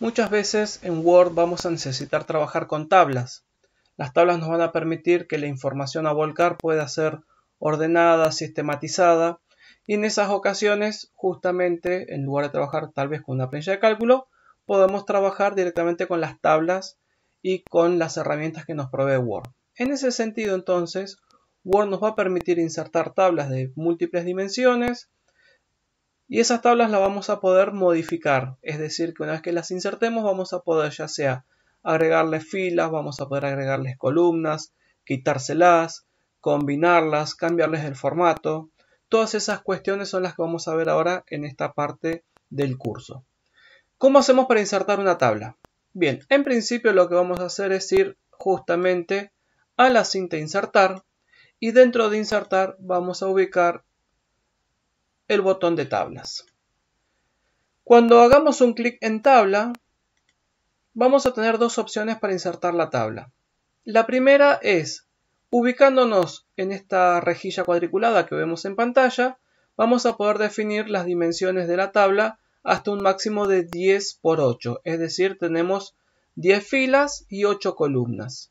Muchas veces en Word vamos a necesitar trabajar con tablas. Las tablas nos van a permitir que la información a volcar pueda ser ordenada, sistematizada, y en esas ocasiones, justamente, en lugar de trabajar tal vez con una planilla de cálculo, podemos trabajar directamente con las tablas y con las herramientas que nos provee Word. En ese sentido, entonces, Word nos va a permitir insertar tablas de múltiples dimensiones, y esas tablas las vamos a poder modificar, es decir, que una vez que las insertemos vamos a poder ya sea agregarles filas, vamos a poder agregarles columnas, quitárselas, combinarlas, cambiarles el formato. Todas esas cuestiones son las que vamos a ver ahora en esta parte del curso. ¿Cómo hacemos para insertar una tabla? Bien, en principio lo que vamos a hacer es ir justamente a la cinta insertar y dentro de insertar vamos a ubicar el botón de tablas. Cuando hagamos un clic en tabla, vamos a tener dos opciones para insertar la tabla. La primera es, ubicándonos en esta rejilla cuadriculada que vemos en pantalla, vamos a poder definir las dimensiones de la tabla hasta un máximo de 10 por 8, es decir, tenemos 10 filas y 8 columnas.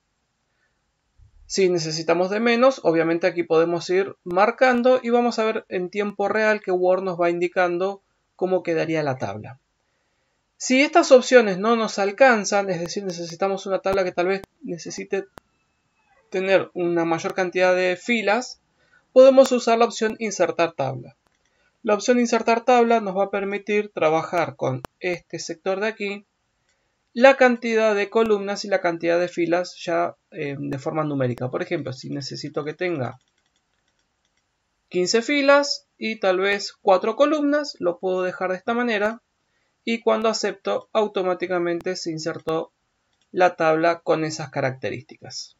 Si necesitamos de menos, obviamente aquí podemos ir marcando y vamos a ver en tiempo real que Word nos va indicando cómo quedaría la tabla. Si estas opciones no nos alcanzan, es decir, necesitamos una tabla que tal vez necesite tener una mayor cantidad de filas, podemos usar la opción insertar tabla. La opción insertar tabla nos va a permitir trabajar con este sector de aquí la cantidad de columnas y la cantidad de filas ya eh, de forma numérica. Por ejemplo, si necesito que tenga 15 filas y tal vez 4 columnas, lo puedo dejar de esta manera y cuando acepto automáticamente se insertó la tabla con esas características.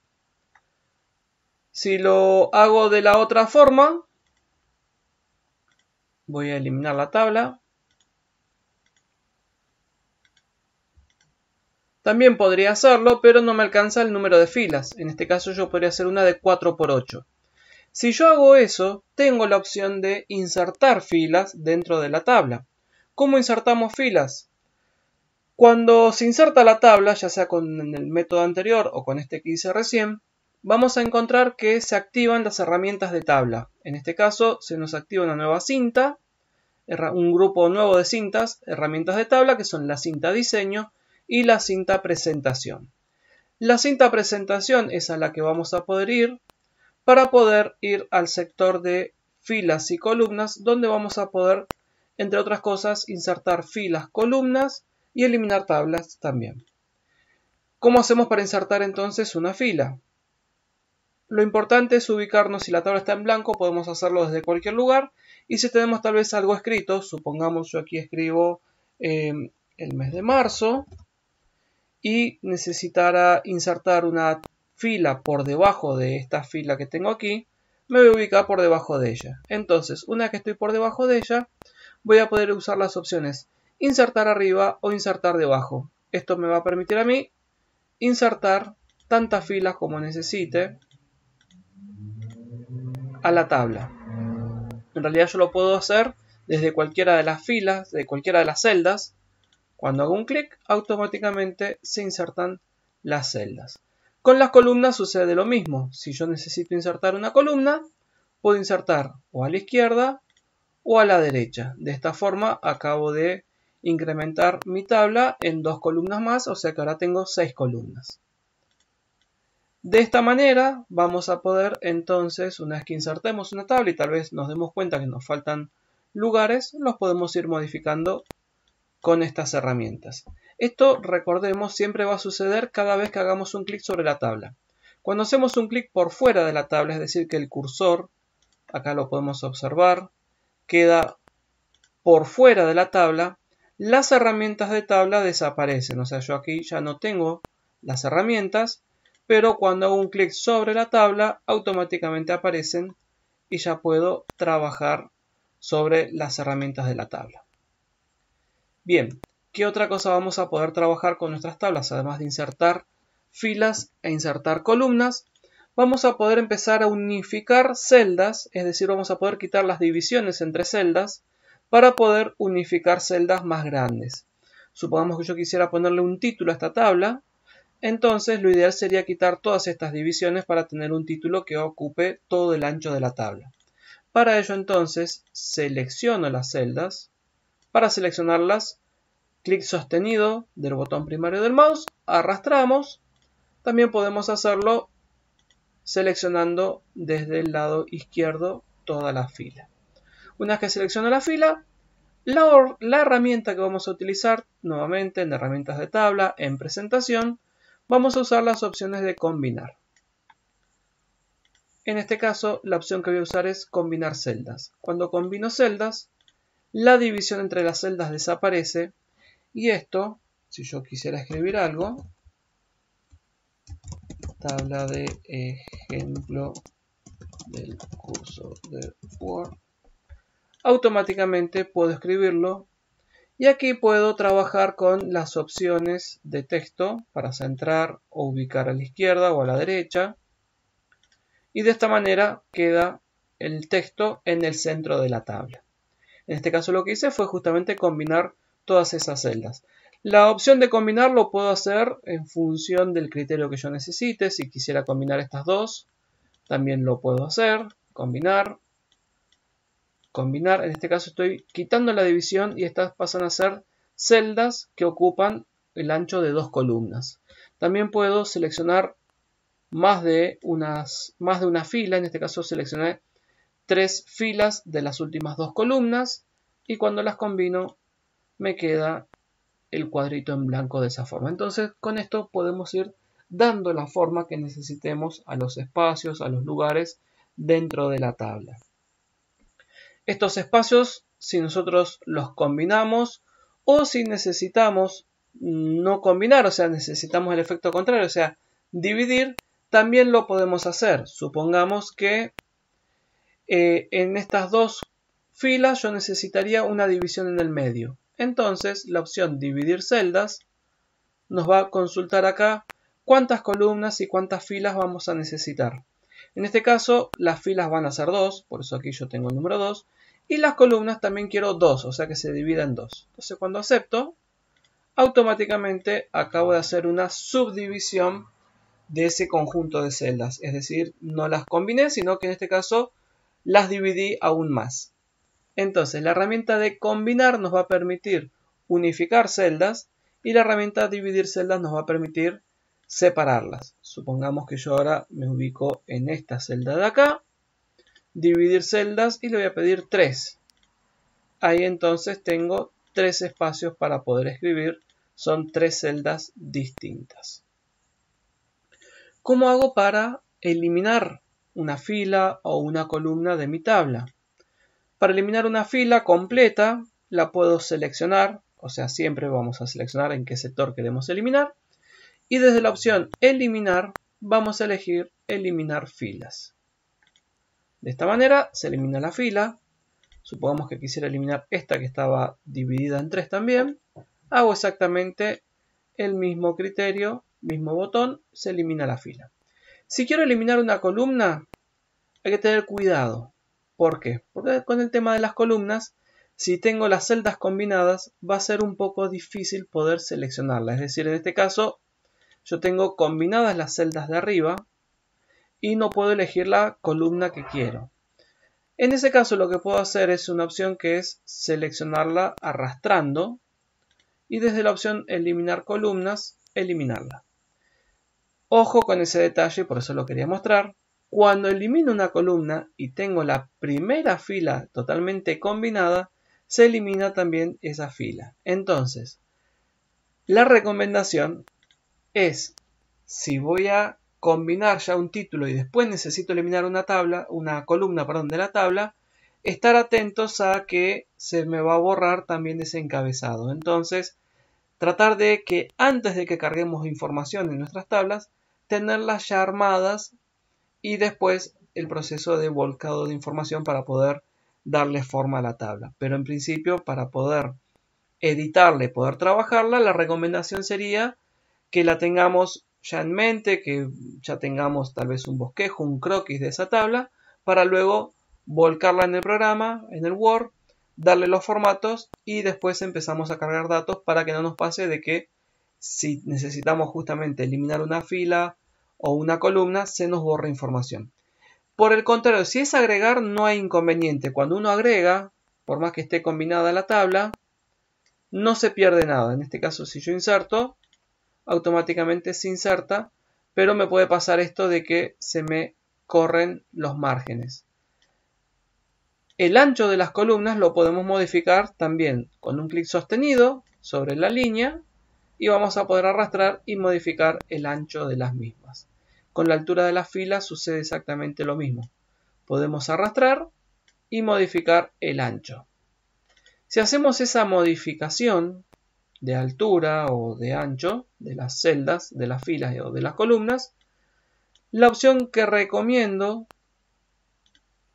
Si lo hago de la otra forma, voy a eliminar la tabla También podría hacerlo, pero no me alcanza el número de filas. En este caso yo podría hacer una de 4x8. Si yo hago eso, tengo la opción de insertar filas dentro de la tabla. ¿Cómo insertamos filas? Cuando se inserta la tabla, ya sea con el método anterior o con este que hice recién, vamos a encontrar que se activan las herramientas de tabla. En este caso, se nos activa una nueva cinta, un grupo nuevo de cintas, herramientas de tabla, que son la cinta diseño, y la cinta presentación. La cinta presentación es a la que vamos a poder ir para poder ir al sector de filas y columnas donde vamos a poder, entre otras cosas, insertar filas, columnas y eliminar tablas también. ¿Cómo hacemos para insertar entonces una fila? Lo importante es ubicarnos, si la tabla está en blanco podemos hacerlo desde cualquier lugar y si tenemos tal vez algo escrito, supongamos yo aquí escribo eh, el mes de marzo, y necesitará insertar una fila por debajo de esta fila que tengo aquí, me voy a ubicar por debajo de ella. Entonces, una vez que estoy por debajo de ella, voy a poder usar las opciones insertar arriba o insertar debajo. Esto me va a permitir a mí insertar tantas filas como necesite a la tabla. En realidad yo lo puedo hacer desde cualquiera de las filas, de cualquiera de las celdas, cuando hago un clic, automáticamente se insertan las celdas. Con las columnas sucede lo mismo. Si yo necesito insertar una columna, puedo insertar o a la izquierda o a la derecha. De esta forma acabo de incrementar mi tabla en dos columnas más, o sea que ahora tengo seis columnas. De esta manera vamos a poder entonces, una vez que insertemos una tabla y tal vez nos demos cuenta que nos faltan lugares, los podemos ir modificando con estas herramientas. Esto, recordemos, siempre va a suceder cada vez que hagamos un clic sobre la tabla. Cuando hacemos un clic por fuera de la tabla, es decir, que el cursor, acá lo podemos observar, queda por fuera de la tabla, las herramientas de tabla desaparecen. O sea, yo aquí ya no tengo las herramientas, pero cuando hago un clic sobre la tabla, automáticamente aparecen y ya puedo trabajar sobre las herramientas de la tabla. Bien, ¿qué otra cosa vamos a poder trabajar con nuestras tablas? Además de insertar filas e insertar columnas, vamos a poder empezar a unificar celdas, es decir, vamos a poder quitar las divisiones entre celdas para poder unificar celdas más grandes. Supongamos que yo quisiera ponerle un título a esta tabla, entonces lo ideal sería quitar todas estas divisiones para tener un título que ocupe todo el ancho de la tabla. Para ello entonces selecciono las celdas, para seleccionarlas clic sostenido del botón primario del mouse, arrastramos. También podemos hacerlo seleccionando desde el lado izquierdo toda la fila. Una vez que selecciono la fila, la, la herramienta que vamos a utilizar nuevamente en herramientas de tabla, en presentación, vamos a usar las opciones de combinar. En este caso, la opción que voy a usar es combinar celdas. Cuando combino celdas, la división entre las celdas desaparece y esto, si yo quisiera escribir algo, tabla de ejemplo del curso de Word, automáticamente puedo escribirlo y aquí puedo trabajar con las opciones de texto para centrar o ubicar a la izquierda o a la derecha. Y de esta manera queda el texto en el centro de la tabla. En este caso lo que hice fue justamente combinar todas esas celdas. La opción de combinar lo puedo hacer en función del criterio que yo necesite. Si quisiera combinar estas dos, también lo puedo hacer. Combinar. Combinar. En este caso estoy quitando la división y estas pasan a ser celdas que ocupan el ancho de dos columnas. También puedo seleccionar más de, unas, más de una fila. En este caso seleccioné tres filas de las últimas dos columnas. Y cuando las combino me queda el cuadrito en blanco de esa forma. Entonces con esto podemos ir dando la forma que necesitemos a los espacios, a los lugares dentro de la tabla. Estos espacios, si nosotros los combinamos o si necesitamos no combinar, o sea, necesitamos el efecto contrario, o sea, dividir, también lo podemos hacer. Supongamos que eh, en estas dos filas yo necesitaría una división en el medio. Entonces, la opción dividir celdas nos va a consultar acá cuántas columnas y cuántas filas vamos a necesitar. En este caso, las filas van a ser 2, por eso aquí yo tengo el número 2. Y las columnas también quiero 2, o sea que se divida en 2. Entonces cuando acepto, automáticamente acabo de hacer una subdivisión de ese conjunto de celdas. Es decir, no las combiné, sino que en este caso las dividí aún más. Entonces, la herramienta de combinar nos va a permitir unificar celdas y la herramienta de dividir celdas nos va a permitir separarlas. Supongamos que yo ahora me ubico en esta celda de acá, dividir celdas y le voy a pedir 3. Ahí entonces tengo tres espacios para poder escribir, son tres celdas distintas. ¿Cómo hago para eliminar una fila o una columna de mi tabla? Para eliminar una fila completa, la puedo seleccionar, o sea, siempre vamos a seleccionar en qué sector queremos eliminar. Y desde la opción eliminar, vamos a elegir eliminar filas. De esta manera se elimina la fila. Supongamos que quisiera eliminar esta que estaba dividida en tres también. Hago exactamente el mismo criterio, mismo botón, se elimina la fila. Si quiero eliminar una columna, hay que tener cuidado. ¿Por qué? Porque con el tema de las columnas, si tengo las celdas combinadas, va a ser un poco difícil poder seleccionarlas. Es decir, en este caso, yo tengo combinadas las celdas de arriba y no puedo elegir la columna que quiero. En ese caso lo que puedo hacer es una opción que es seleccionarla arrastrando y desde la opción eliminar columnas, eliminarla. Ojo con ese detalle, por eso lo quería mostrar. Cuando elimino una columna y tengo la primera fila totalmente combinada, se elimina también esa fila. Entonces, la recomendación es, si voy a combinar ya un título y después necesito eliminar una tabla, una columna, perdón, de la tabla, estar atentos a que se me va a borrar también ese encabezado. Entonces, tratar de que antes de que carguemos información en nuestras tablas, tenerlas ya armadas y después el proceso de volcado de información para poder darle forma a la tabla. Pero en principio, para poder editarla y poder trabajarla, la recomendación sería que la tengamos ya en mente, que ya tengamos tal vez un bosquejo, un croquis de esa tabla, para luego volcarla en el programa, en el Word, darle los formatos y después empezamos a cargar datos para que no nos pase de que si necesitamos justamente eliminar una fila, o una columna se nos borra información. Por el contrario, si es agregar no hay inconveniente. Cuando uno agrega, por más que esté combinada la tabla, no se pierde nada. En este caso, si yo inserto, automáticamente se inserta, pero me puede pasar esto de que se me corren los márgenes. El ancho de las columnas lo podemos modificar también con un clic sostenido sobre la línea y vamos a poder arrastrar y modificar el ancho de las mismas. Con la altura de las filas sucede exactamente lo mismo. Podemos arrastrar y modificar el ancho. Si hacemos esa modificación de altura o de ancho de las celdas, de las filas o de las columnas, la opción que recomiendo,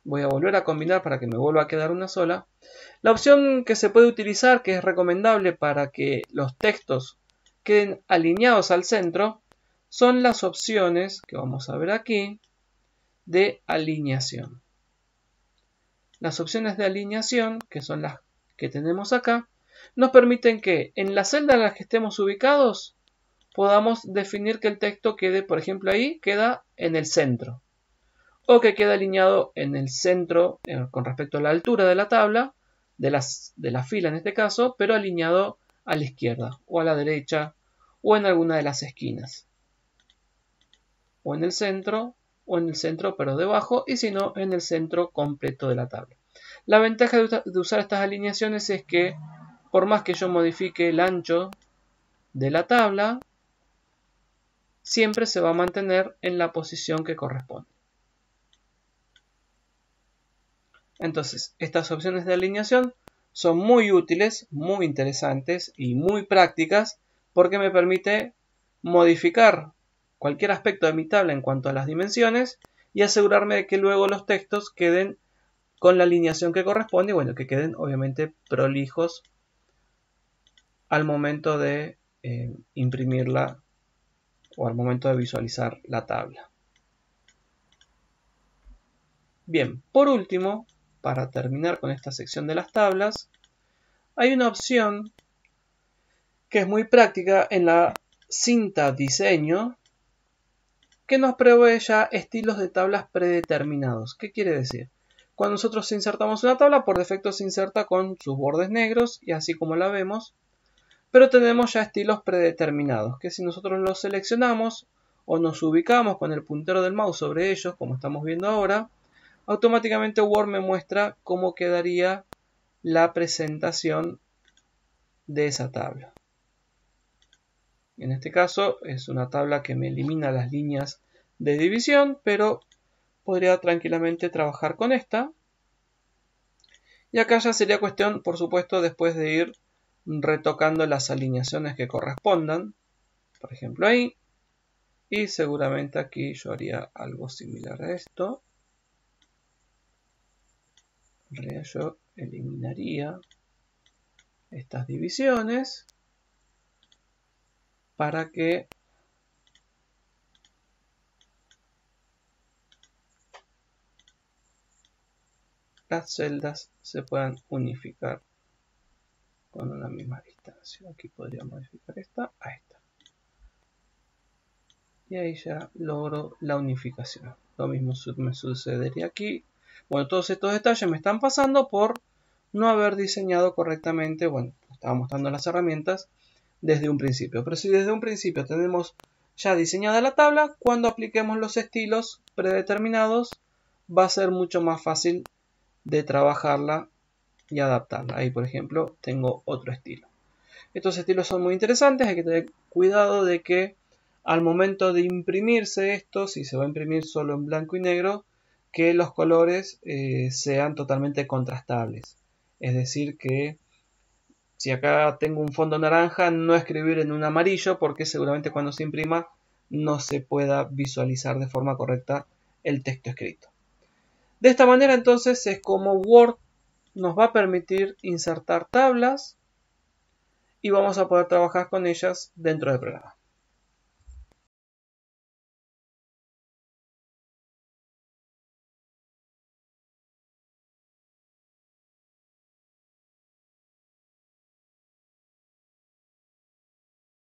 voy a volver a combinar para que me vuelva a quedar una sola, la opción que se puede utilizar, que es recomendable para que los textos queden alineados al centro, son las opciones que vamos a ver aquí de alineación. Las opciones de alineación, que son las que tenemos acá, nos permiten que en la celda en la que estemos ubicados podamos definir que el texto quede, por ejemplo, ahí, queda en el centro. O que quede alineado en el centro eh, con respecto a la altura de la tabla, de la fila en este caso, pero alineado a la izquierda o a la derecha o en alguna de las esquinas o en el centro, o en el centro pero debajo, y si no, en el centro completo de la tabla. La ventaja de usar estas alineaciones es que por más que yo modifique el ancho de la tabla, siempre se va a mantener en la posición que corresponde. Entonces, estas opciones de alineación son muy útiles, muy interesantes y muy prácticas porque me permite modificar cualquier aspecto de mi tabla en cuanto a las dimensiones y asegurarme de que luego los textos queden con la alineación que corresponde y bueno, que queden obviamente prolijos al momento de eh, imprimirla o al momento de visualizar la tabla. Bien, por último, para terminar con esta sección de las tablas, hay una opción que es muy práctica en la cinta diseño que nos provee ya estilos de tablas predeterminados. ¿Qué quiere decir? Cuando nosotros insertamos una tabla, por defecto se inserta con sus bordes negros y así como la vemos, pero tenemos ya estilos predeterminados, que si nosotros los seleccionamos o nos ubicamos con el puntero del mouse sobre ellos, como estamos viendo ahora, automáticamente Word me muestra cómo quedaría la presentación de esa tabla. En este caso es una tabla que me elimina las líneas de división, pero podría tranquilamente trabajar con esta. Y acá ya sería cuestión, por supuesto, después de ir retocando las alineaciones que correspondan. Por ejemplo ahí. Y seguramente aquí yo haría algo similar a esto. En yo eliminaría estas divisiones para que las celdas se puedan unificar con la misma distancia. Aquí podría modificar esta a esta. Y ahí ya logro la unificación. Lo mismo me sucedería aquí. Bueno, todos estos detalles me están pasando por no haber diseñado correctamente. Bueno, estaba mostrando las herramientas desde un principio. Pero si desde un principio tenemos ya diseñada la tabla, cuando apliquemos los estilos predeterminados va a ser mucho más fácil de trabajarla y adaptarla. Ahí, por ejemplo, tengo otro estilo. Estos estilos son muy interesantes, hay que tener cuidado de que al momento de imprimirse esto, si se va a imprimir solo en blanco y negro, que los colores eh, sean totalmente contrastables. Es decir, que si acá tengo un fondo naranja, no escribir en un amarillo porque seguramente cuando se imprima no se pueda visualizar de forma correcta el texto escrito. De esta manera entonces es como Word nos va a permitir insertar tablas y vamos a poder trabajar con ellas dentro del programa.